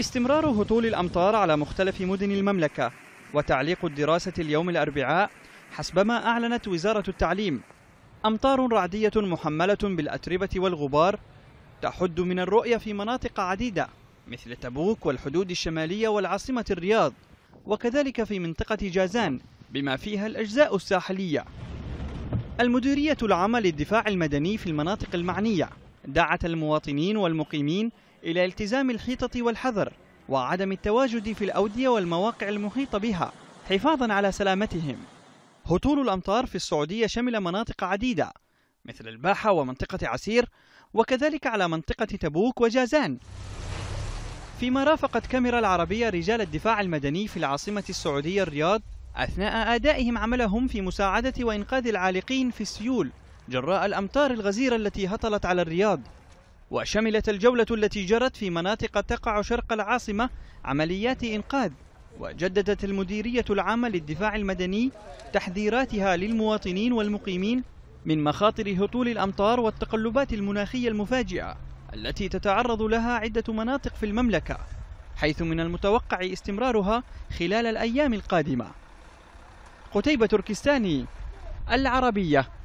استمرار هطول الأمطار على مختلف مدن المملكة وتعليق الدراسة اليوم الأربعاء حسبما أعلنت وزارة التعليم أمطار رعدية محملة بالأتربة والغبار تحد من الرؤية في مناطق عديدة مثل تبوك والحدود الشمالية والعاصمة الرياض وكذلك في منطقة جازان بما فيها الأجزاء الساحلية المديرية العامة للدفاع المدني في المناطق المعنية دعت المواطنين والمقيمين إلى التزام الحيطة والحذر وعدم التواجد في الأودية والمواقع المحيطة بها حفاظا على سلامتهم هطول الأمطار في السعودية شمل مناطق عديدة مثل الباحة ومنطقة عسير وكذلك على منطقة تبوك وجازان فيما رافقت كاميرا العربية رجال الدفاع المدني في العاصمة السعودية الرياض أثناء أدائهم عملهم في مساعدة وإنقاذ العالقين في السيول جراء الأمطار الغزيرة التي هطلت على الرياض وشملت الجولة التي جرت في مناطق تقع شرق العاصمة عمليات إنقاذ وجددت المديرية العامة للدفاع المدني تحذيراتها للمواطنين والمقيمين من مخاطر هطول الأمطار والتقلبات المناخية المفاجئة التي تتعرض لها عدة مناطق في المملكة حيث من المتوقع استمرارها خلال الأيام القادمة قتيبة تركستاني العربية